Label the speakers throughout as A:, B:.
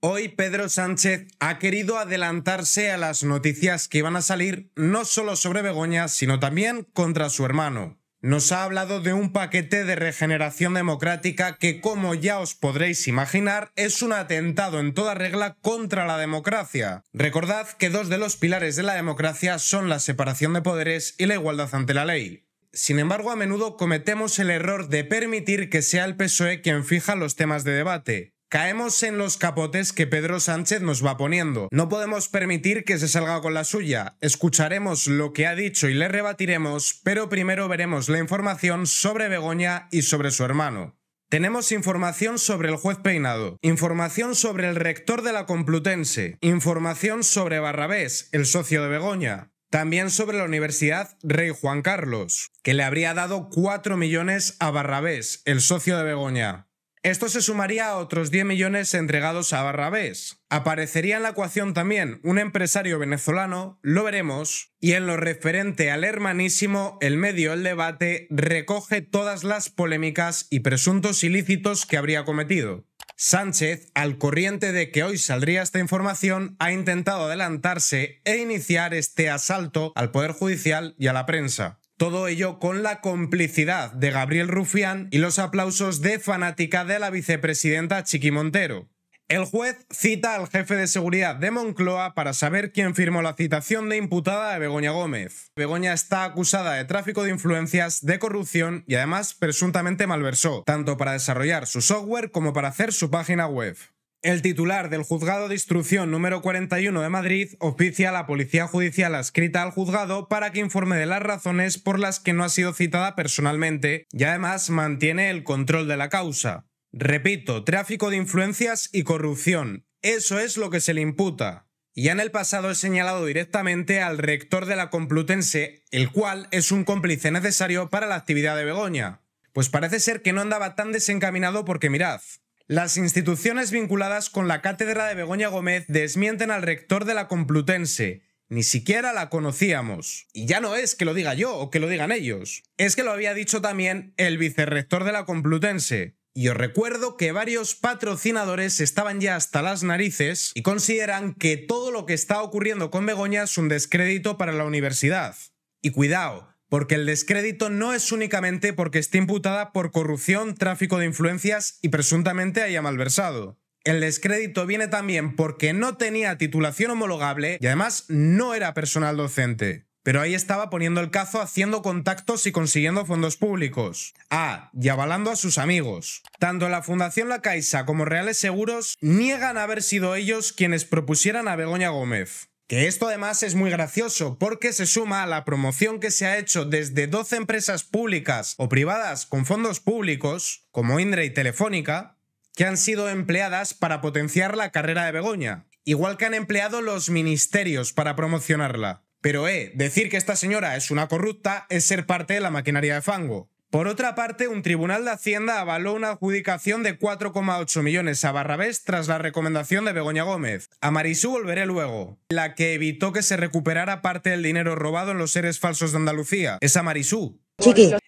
A: Hoy Pedro Sánchez ha querido adelantarse a las noticias que iban a salir no solo sobre Begoña, sino también contra su hermano. Nos ha hablado de un paquete de regeneración democrática que, como ya os podréis imaginar, es un atentado en toda regla contra la democracia. Recordad que dos de los pilares de la democracia son la separación de poderes y la igualdad ante la ley. Sin embargo, a menudo cometemos el error de permitir que sea el PSOE quien fija los temas de debate. Caemos en los capotes que Pedro Sánchez nos va poniendo. No podemos permitir que se salga con la suya. Escucharemos lo que ha dicho y le rebatiremos, pero primero veremos la información sobre Begoña y sobre su hermano. Tenemos información sobre el juez Peinado, información sobre el rector de la Complutense, información sobre Barrabés, el socio de Begoña, también sobre la Universidad Rey Juan Carlos, que le habría dado 4 millones a Barrabés, el socio de Begoña. Esto se sumaría a otros 10 millones entregados a Barrabés. Aparecería en la ecuación también un empresario venezolano, lo veremos, y en lo referente al hermanísimo, el medio El Debate recoge todas las polémicas y presuntos ilícitos que habría cometido. Sánchez, al corriente de que hoy saldría esta información, ha intentado adelantarse e iniciar este asalto al Poder Judicial y a la prensa. Todo ello con la complicidad de Gabriel Rufián y los aplausos de fanática de la vicepresidenta Chiqui Montero. El juez cita al jefe de seguridad de Moncloa para saber quién firmó la citación de imputada de Begoña Gómez. Begoña está acusada de tráfico de influencias, de corrupción y además presuntamente malversó, tanto para desarrollar su software como para hacer su página web. El titular del Juzgado de Instrucción número 41 de Madrid oficia a la Policía Judicial adscrita al juzgado para que informe de las razones por las que no ha sido citada personalmente y además mantiene el control de la causa. Repito, tráfico de influencias y corrupción. Eso es lo que se le imputa. Ya en el pasado he señalado directamente al rector de la Complutense, el cual es un cómplice necesario para la actividad de Begoña. Pues parece ser que no andaba tan desencaminado porque mirad, las instituciones vinculadas con la cátedra de Begoña Gómez desmienten al rector de la Complutense. Ni siquiera la conocíamos. Y ya no es que lo diga yo o que lo digan ellos. Es que lo había dicho también el vicerrector de la Complutense, y os recuerdo que varios patrocinadores estaban ya hasta las narices y consideran que todo lo que está ocurriendo con Begoña es un descrédito para la universidad. Y cuidado, porque el descrédito no es únicamente porque esté imputada por corrupción, tráfico de influencias y presuntamente haya malversado. El descrédito viene también porque no tenía titulación homologable y además no era personal docente. Pero ahí estaba poniendo el cazo haciendo contactos y consiguiendo fondos públicos. Ah, y avalando a sus amigos. Tanto la Fundación La Caixa como Reales Seguros niegan haber sido ellos quienes propusieran a Begoña Gómez. Que esto además es muy gracioso porque se suma a la promoción que se ha hecho desde 12 empresas públicas o privadas con fondos públicos, como Indra y Telefónica, que han sido empleadas para potenciar la carrera de Begoña, igual que han empleado los ministerios para promocionarla. Pero, eh, decir que esta señora es una corrupta es ser parte de la maquinaria de fango. Por otra parte, un tribunal de Hacienda avaló una adjudicación de 4,8 millones a Barrabés tras la recomendación de Begoña Gómez. A Marisú volveré luego, la que evitó que se recuperara parte del dinero robado en los seres falsos de Andalucía. Es a Marisú.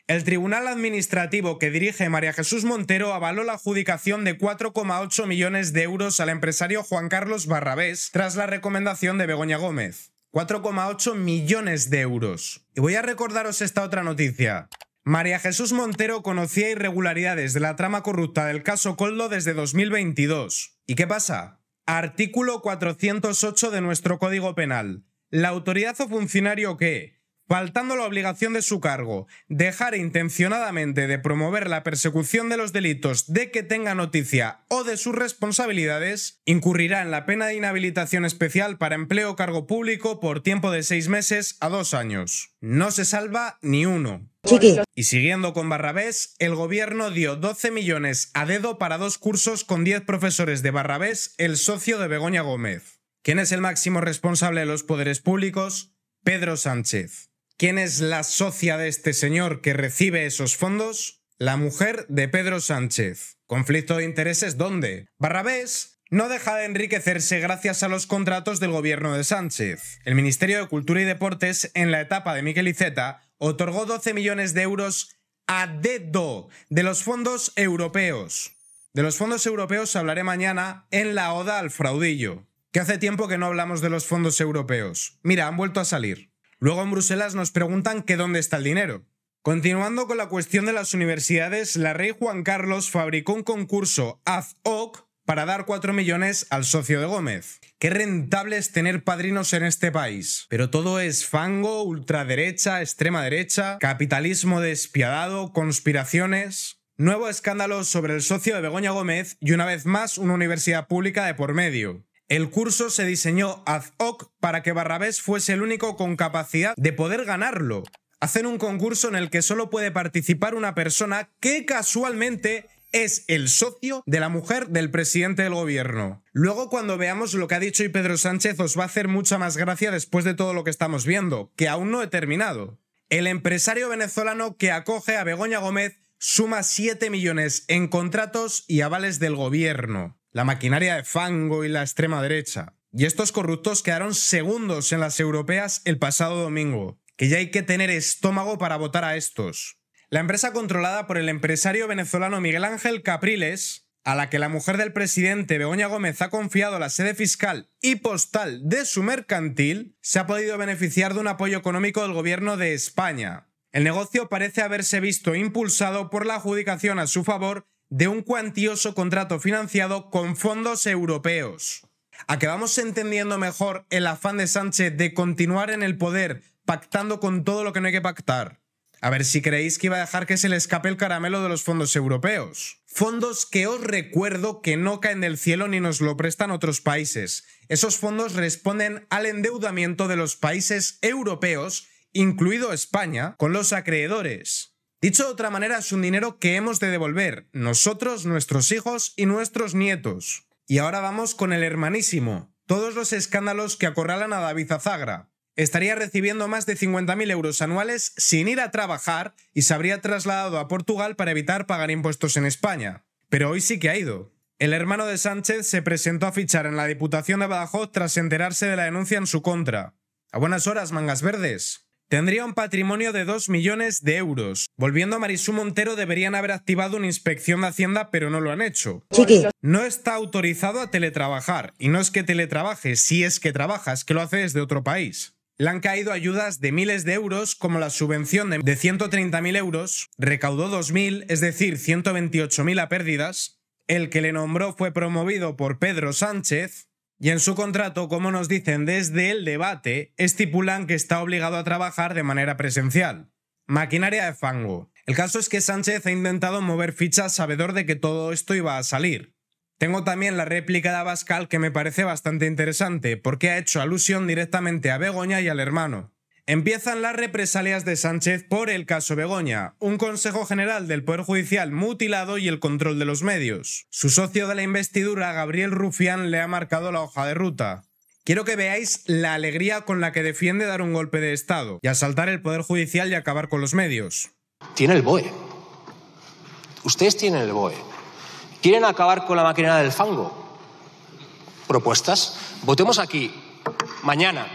A: El tribunal administrativo que dirige María Jesús Montero avaló la adjudicación de 4,8 millones de euros al empresario Juan Carlos Barrabés tras la recomendación de Begoña Gómez. 4,8 millones de euros. Y voy a recordaros esta otra noticia. María Jesús Montero conocía irregularidades de la trama corrupta del caso Coldo desde 2022. ¿Y qué pasa? Artículo 408 de nuestro Código Penal. La autoridad o funcionario que, faltando la obligación de su cargo, dejar intencionadamente de promover la persecución de los delitos de que tenga noticia o de sus responsabilidades, incurrirá en la pena de inhabilitación especial para empleo cargo público por tiempo de seis meses a dos años. No se salva ni uno. Y siguiendo con Barrabés, el gobierno dio 12 millones a dedo para dos cursos con 10 profesores de Barrabés, el socio de Begoña Gómez. ¿Quién es el máximo responsable de los poderes públicos? Pedro Sánchez. ¿Quién es la socia de este señor que recibe esos fondos? La mujer de Pedro Sánchez. ¿Conflicto de intereses dónde? Barrabés no deja de enriquecerse gracias a los contratos del gobierno de Sánchez. El Ministerio de Cultura y Deportes, en la etapa de Miquel Iceta, otorgó 12 millones de euros a dedo de los fondos europeos. De los fondos europeos hablaré mañana en la Oda al Fraudillo, que hace tiempo que no hablamos de los fondos europeos. Mira, han vuelto a salir. Luego en Bruselas nos preguntan que dónde está el dinero. Continuando con la cuestión de las universidades, la rey Juan Carlos fabricó un concurso hoc para dar 4 millones al socio de Gómez. Qué rentable es tener padrinos en este país. Pero todo es fango, ultraderecha, extrema derecha, capitalismo despiadado, conspiraciones. Nuevo escándalo sobre el socio de Begoña Gómez y una vez más una universidad pública de por medio. El curso se diseñó ad hoc para que Barrabés fuese el único con capacidad de poder ganarlo. Hacen un concurso en el que solo puede participar una persona que casualmente es el socio de la mujer del presidente del gobierno. Luego, cuando veamos lo que ha dicho y Pedro Sánchez, os va a hacer mucha más gracia después de todo lo que estamos viendo, que aún no he terminado. El empresario venezolano que acoge a Begoña Gómez suma 7 millones en contratos y avales del gobierno la maquinaria de fango y la extrema derecha. Y estos corruptos quedaron segundos en las europeas el pasado domingo, que ya hay que tener estómago para votar a estos. La empresa controlada por el empresario venezolano Miguel Ángel Capriles, a la que la mujer del presidente Begoña Gómez ha confiado la sede fiscal y postal de su mercantil, se ha podido beneficiar de un apoyo económico del gobierno de España. El negocio parece haberse visto impulsado por la adjudicación a su favor de un cuantioso contrato financiado con fondos europeos. Acabamos entendiendo mejor el afán de Sánchez de continuar en el poder pactando con todo lo que no hay que pactar. A ver si creéis que iba a dejar que se le escape el caramelo de los fondos europeos. Fondos que os recuerdo que no caen del cielo ni nos lo prestan otros países. Esos fondos responden al endeudamiento de los países europeos, incluido España, con los acreedores. Dicho de otra manera, es un dinero que hemos de devolver nosotros, nuestros hijos y nuestros nietos. Y ahora vamos con el hermanísimo. Todos los escándalos que acorralan a David Azagra. Estaría recibiendo más de 50.000 euros anuales sin ir a trabajar y se habría trasladado a Portugal para evitar pagar impuestos en España. Pero hoy sí que ha ido. El hermano de Sánchez se presentó a fichar en la Diputación de Badajoz tras enterarse de la denuncia en su contra. A buenas horas, mangas verdes tendría un patrimonio de 2 millones de euros. Volviendo a Marisú Montero, deberían haber activado una inspección de Hacienda, pero no lo han hecho. No está autorizado a teletrabajar. Y no es que teletrabaje, si es que trabajas, que lo hace desde otro país. Le han caído ayudas de miles de euros, como la subvención de 130.000 euros, recaudó 2.000, es decir, 128.000 a pérdidas. El que le nombró fue promovido por Pedro Sánchez, y en su contrato, como nos dicen desde el debate, estipulan que está obligado a trabajar de manera presencial. Maquinaria de fango. El caso es que Sánchez ha intentado mover fichas sabedor de que todo esto iba a salir. Tengo también la réplica de Abascal que me parece bastante interesante, porque ha hecho alusión directamente a Begoña y al hermano. Empiezan las represalias de Sánchez por el caso Begoña, un Consejo General del Poder Judicial mutilado y el control de los medios. Su socio de la investidura, Gabriel Rufián, le ha marcado la hoja de ruta. Quiero que veáis la alegría con la que defiende dar un golpe de Estado y asaltar el Poder Judicial y acabar con los medios. Tiene el BOE. Ustedes tienen el BOE. Quieren acabar con la máquina del fango. Propuestas. Votemos aquí, mañana,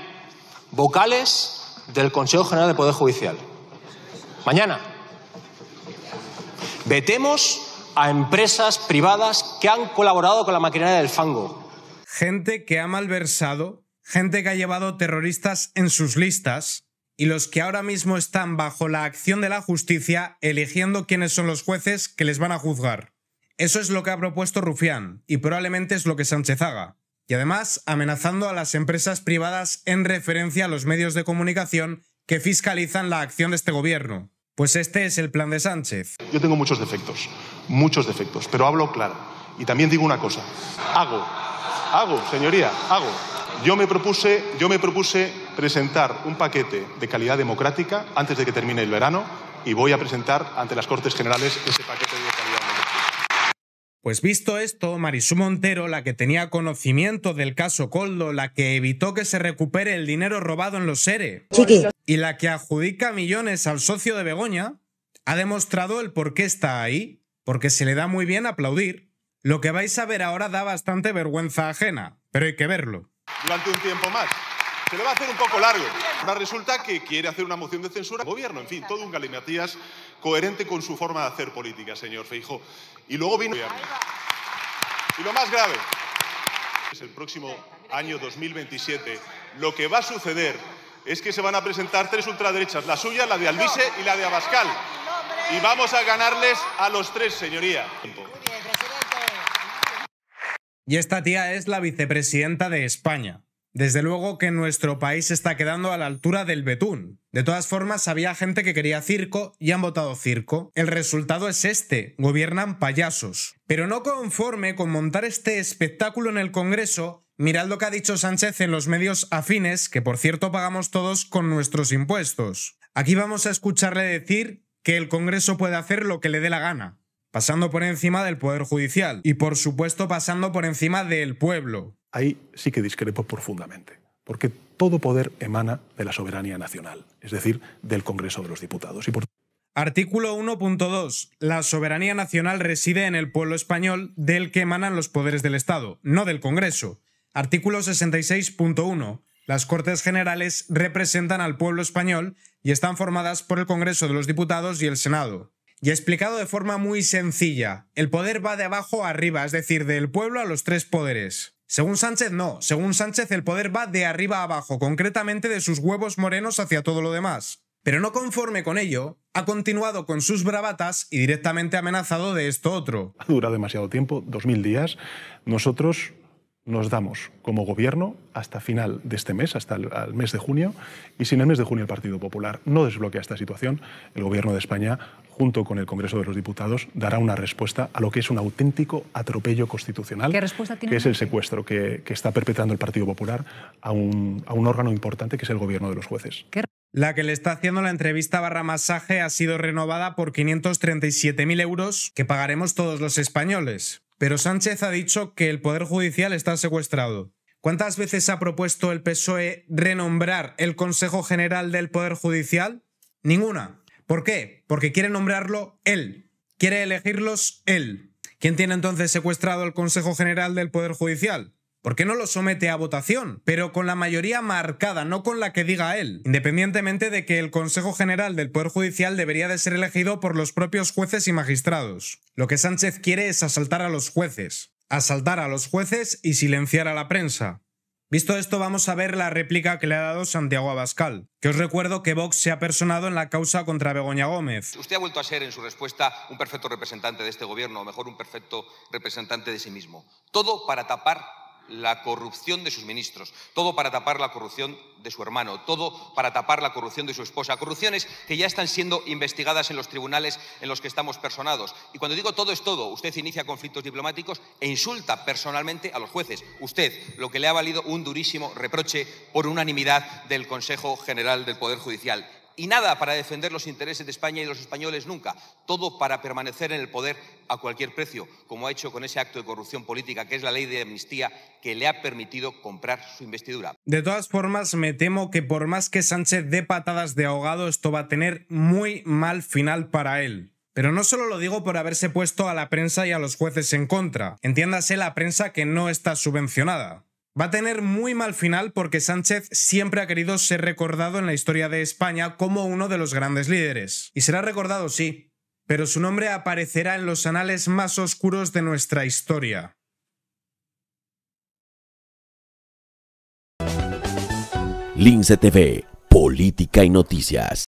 A: vocales del Consejo General de Poder Judicial. Mañana. Vetemos a empresas privadas que han colaborado con la maquinaria del fango. Gente que ha malversado, gente que ha llevado terroristas en sus listas y los que ahora mismo están bajo la acción de la justicia eligiendo quiénes son los jueces que les van a juzgar. Eso es lo que ha propuesto Rufián y probablemente es lo que Sánchez haga y además amenazando a las empresas privadas en referencia a los medios de comunicación que fiscalizan la acción de este gobierno.
B: Pues este es el plan de Sánchez. Yo tengo muchos defectos, muchos defectos, pero hablo claro. Y también digo una cosa, hago, hago, señoría, hago. Yo me propuse, yo me propuse presentar un paquete de calidad democrática antes de que termine el verano y voy a presentar ante las Cortes Generales ese paquete de
A: pues visto esto, Marisú Montero, la que tenía conocimiento del caso Coldo, la que evitó que se recupere el dinero robado en los SERE y la que adjudica millones al socio de Begoña, ha demostrado el por qué está ahí, porque se le da muy bien aplaudir. Lo que vais a ver ahora da bastante vergüenza ajena, pero hay que verlo.
B: Durante un tiempo más. Se le va a hacer un poco largo. Ahora resulta que quiere hacer una moción de censura al gobierno. En fin, todo un galimatías coherente con su forma de hacer política, señor Feijo. Y luego vino... Y lo más grave es el próximo año 2027. Lo que va a suceder es que se van a presentar tres ultraderechas, la suya, la de Alvise y la de Abascal. Y vamos a ganarles a los tres, señoría.
A: Y esta tía es la vicepresidenta de España. Desde luego que nuestro país está quedando a la altura del betún. De todas formas, había gente que quería circo y han votado circo. El resultado es este, gobiernan payasos. Pero no conforme con montar este espectáculo en el Congreso, mirad lo que ha dicho Sánchez en los medios afines, que por cierto pagamos todos con nuestros impuestos. Aquí vamos a escucharle decir que el Congreso puede hacer lo que le dé la gana, pasando por encima del Poder Judicial y por supuesto pasando por encima del pueblo
B: ahí sí que discrepo profundamente, porque todo poder emana de la soberanía nacional, es decir, del Congreso de los Diputados. Y por...
A: Artículo 1.2. La soberanía nacional reside en el pueblo español del que emanan los poderes del Estado, no del Congreso. Artículo 66.1. Las Cortes Generales representan al pueblo español y están formadas por el Congreso de los Diputados y el Senado. Y explicado de forma muy sencilla, el poder va de abajo a arriba, es decir, del pueblo a los tres poderes. Según Sánchez, no. Según Sánchez, el poder va de arriba a abajo, concretamente de sus huevos morenos hacia todo lo demás. Pero no conforme con ello, ha continuado con sus bravatas y directamente amenazado
B: de esto otro. Ha durado demasiado tiempo, 2.000 días. Nosotros nos damos como gobierno hasta final de este mes, hasta el mes de junio, y si en el mes de junio el Partido Popular no desbloquea esta situación, el gobierno de España junto con el Congreso de los Diputados, dará una respuesta a lo que es un auténtico atropello constitucional, ¿Qué respuesta tiene que es el secuestro que, está perpetrando el Partido Popular a un, órgano importante que es el gobierno de los jueces.
A: La que le está haciendo la entrevista barra masaje ha sido renovada por 537.000 euros que pagaremos todos los españoles. Pero Sánchez ha dicho que el Poder Judicial está secuestrado. ¿Cuántas veces ha propuesto el PSOE renombrar el Consejo General del Poder Judicial? Ninguna. ¿Por qué? Porque quiere nombrarlo él, quiere elegirlos él. ¿Quién tiene entonces secuestrado al Consejo General del Poder Judicial? ¿Por qué no lo somete a votación? Pero con la mayoría marcada, no con la que diga él, independientemente de que el Consejo General del Poder Judicial debería de ser elegido por los propios jueces y magistrados. Lo que Sánchez quiere es asaltar a los jueces, asaltar a los jueces y silenciar a la prensa. Visto esto, vamos a ver la réplica que le ha dado Santiago Abascal, que os recuerdo que Vox se ha personado en la causa contra Begoña Gómez. Usted ha vuelto a ser, en su respuesta, un perfecto representante de este gobierno, o mejor, un perfecto representante de sí mismo. Todo para tapar la corrupción de sus ministros, todo para tapar la corrupción de su hermano, todo para tapar la corrupción de su esposa, corrupciones que ya están siendo investigadas en los tribunales en los que estamos personados. Y cuando digo todo es todo, usted inicia conflictos diplomáticos e insulta personalmente a los jueces, usted, lo que le ha valido un durísimo reproche por unanimidad del Consejo General del Poder Judicial y nada para defender los intereses de España y los españoles nunca, todo para permanecer en el poder a cualquier precio, como ha hecho con ese acto de corrupción política que es la ley de amnistía que le ha permitido comprar su investidura. De todas formas, me temo que por más que Sánchez dé patadas de ahogado, esto va a tener muy mal final para él. Pero no solo lo digo por haberse puesto a la prensa y a los jueces en contra, entiéndase la prensa que no está subvencionada. Va a tener muy mal final porque Sánchez siempre ha querido ser recordado en la historia de España como uno de los grandes líderes. Y será recordado, sí, pero su nombre aparecerá en los anales más oscuros de nuestra historia.
B: TV, Política y Noticias.